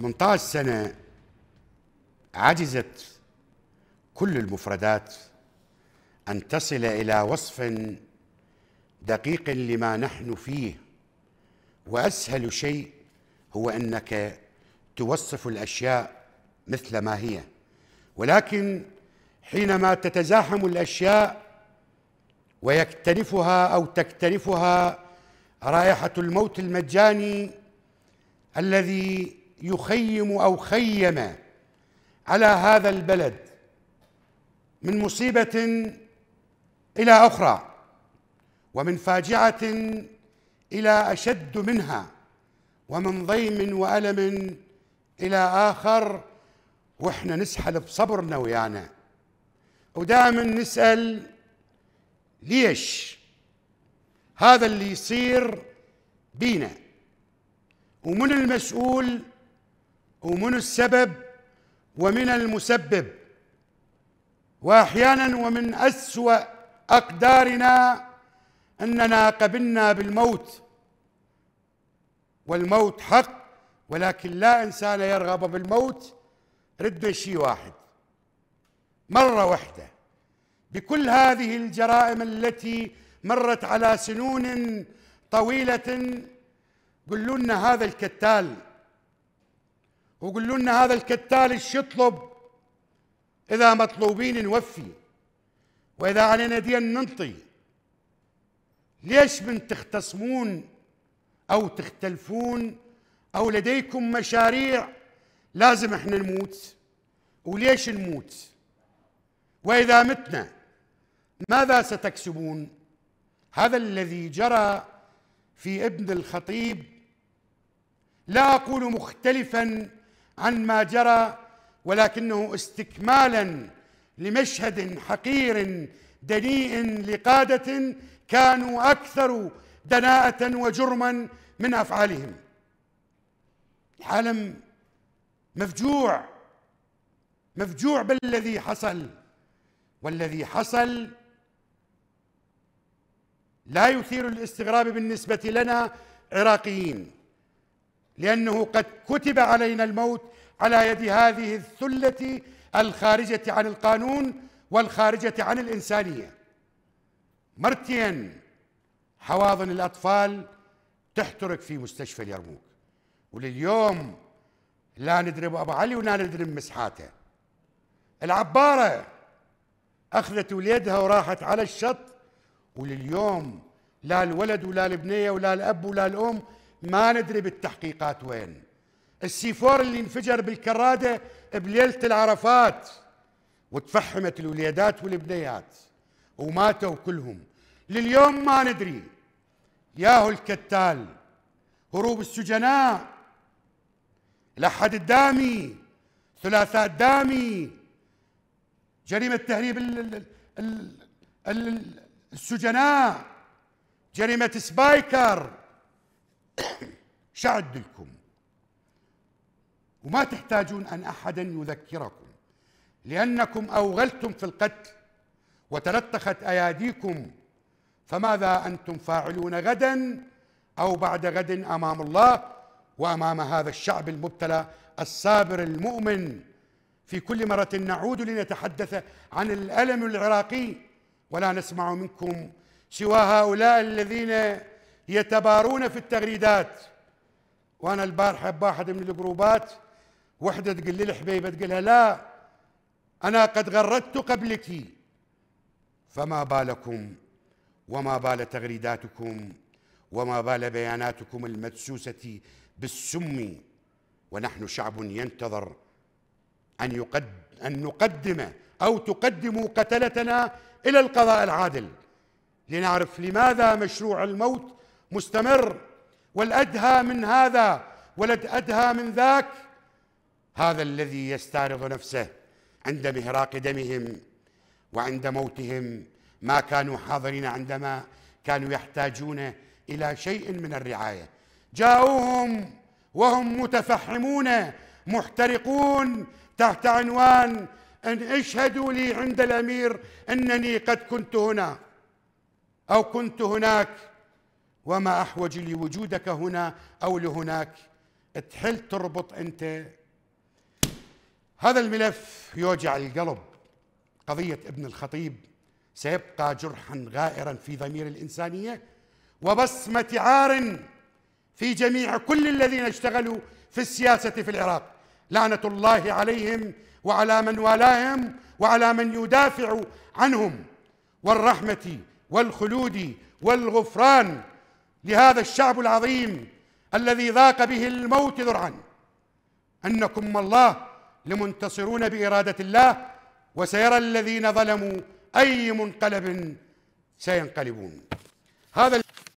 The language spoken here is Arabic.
18 سنة عجزت كل المفردات أن تصل إلى وصف دقيق لما نحن فيه وأسهل شيء هو أنك توصف الأشياء مثل ما هي ولكن حينما تتزاحم الأشياء ويكترفها أو تكترفها رائحة الموت المجاني الذي يخيم او خيم على هذا البلد من مصيبه الى اخرى ومن فاجعه الى اشد منها ومن ضيم والم الى اخر واحنا نسحل بصبرنا ويانا ودائما نسال ليش هذا اللي يصير بينا ومن المسؤول ومن السبب ومن المسبب واحيانا ومن اسوا اقدارنا اننا قبلنا بالموت والموت حق ولكن لا انسان يرغب بالموت رد شيء واحد مره واحده بكل هذه الجرائم التي مرت على سنون طويله قلوا لنا هذا الكتال وقولوا لنا هذا الكتال ايش يطلب اذا مطلوبين نوفي واذا علينا دين ننطي ليش من تختصمون او تختلفون او لديكم مشاريع لازم احنا نموت وليش نموت واذا متنا ماذا ستكسبون هذا الذي جرى في ابن الخطيب لا اقول مختلفا عن ما جرى ولكنه استكمالا لمشهد حقير دنيء لقاده كانوا اكثر دناءه وجرما من افعالهم العالم مفجوع مفجوع بالذي حصل والذي حصل لا يثير الاستغراب بالنسبه لنا عراقيين لأنه قد كتب علينا الموت على يد هذه الثلة الخارجة عن القانون والخارجة عن الإنسانية مرتين حواضن الأطفال تحترق في مستشفى اليرموك ولليوم لا ندري أبو علي ولا ندري مسحاته العبارة أخذت وليدها وراحت على الشط ولليوم لا الولد ولا البنية ولا الأب ولا الأم ما ندري بالتحقيقات وين السيفور اللي انفجر بالكرادة بليلة العرفات وتفحمت الوليدات والبنيات وماتوا كلهم لليوم ما ندري ياهو الكتال هروب السجناء الأحد الدامي ثلاثات دامي جريمة تهريب ال ال ال السجناء جريمة سبايكر شعدلكم وما تحتاجون أن أحدا يذكركم لأنكم أوغلتم في القتل وتلطخت أياديكم فماذا أنتم فاعلون غدا أو بعد غد أمام الله وأمام هذا الشعب المبتلى الصابر المؤمن في كل مرة نعود لنتحدث عن الألم العراقي ولا نسمع منكم سوى هؤلاء الذين يتبارون في التغريدات وانا البارحه بواحد من الجروبات وحده تقول لي الحبيبه تقول لها لا انا قد غردت قبلك فما بالكم وما بال تغريداتكم وما بال بياناتكم المدسوسه بالسم ونحن شعب ينتظر ان يقد ان نقدم او تقدموا قتلتنا الى القضاء العادل لنعرف لماذا مشروع الموت مستمر والأدهى من هذا والأدهى من ذاك هذا الذي يستعرض نفسه عند مهراق دمهم وعند موتهم ما كانوا حاضرين عندما كانوا يحتاجون إلى شيء من الرعاية جاءوهم وهم متفحمون محترقون تحت عنوان أن اشهدوا لي عند الأمير أنني قد كنت هنا أو كنت هناك وما احوج لوجودك هنا او لهناك تحل تربط انت هذا الملف يوجع القلب قضيه ابن الخطيب سيبقى جرحا غائرا في ضمير الانسانيه وبصمه عار في جميع كل الذين اشتغلوا في السياسه في العراق لعنه الله عليهم وعلى من والاهم وعلى من يدافع عنهم والرحمه والخلود والغفران لهذا الشعب العظيم الذي ذاق به الموت ذرعا انكم الله لمنتصرون باراده الله وسيرى الذين ظلموا اي منقلب سينقلبون هذا